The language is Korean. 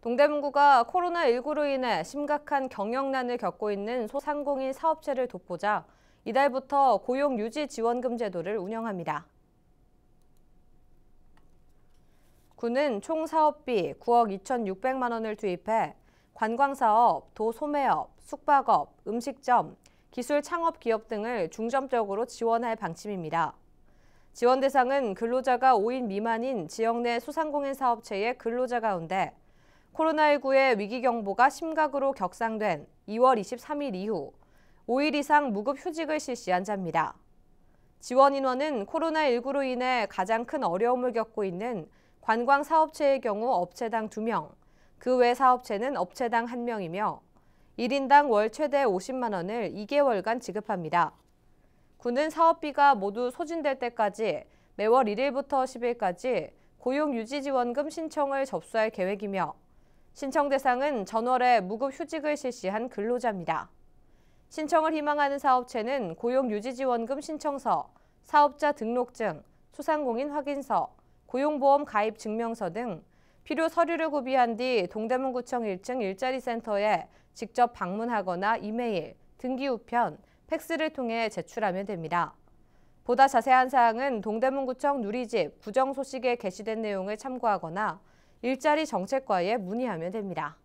동대문구가 코로나19로 인해 심각한 경영난을 겪고 있는 소상공인 사업체를 돕고자 이달부터 고용유지지원금 제도를 운영합니다. 구는 총 사업비 9억 2,600만 원을 투입해 관광사업, 도소매업, 숙박업, 음식점, 기술 창업 기업 등을 중점적으로 지원할 방침입니다. 지원 대상은 근로자가 5인 미만인 지역 내 소상공인 사업체의 근로자 가운데 코로나19의 위기경보가 심각으로 격상된 2월 23일 이후 5일 이상 무급 휴직을 실시한 자입니다. 지원 인원은 코로나19로 인해 가장 큰 어려움을 겪고 있는 관광 사업체의 경우 업체당 2명, 그 외 사업체는 업체당 1명이며 1인당 월 최대 50만 원을 2개월간 지급합니다. 군은 사업비가 모두 소진될 때까지 매월 1일부터 10일까지 고용유지지원금 신청을 접수할 계획이며 신청 대상은 전월에 무급 휴직을 실시한 근로자입니다. 신청을 희망하는 사업체는 고용유지지원금 신청서, 사업자 등록증, 소상공인 확인서, 고용보험 가입 증명서 등 필요 서류를 구비한 뒤 동대문구청 1층 일자리센터에 직접 방문하거나 이메일, 등기우편, 팩스를 통해 제출하면 됩니다. 보다 자세한 사항은 동대문구청 누리집 구정소식에 게시된 내용을 참고하거나 일자리 정책과에 문의하면 됩니다.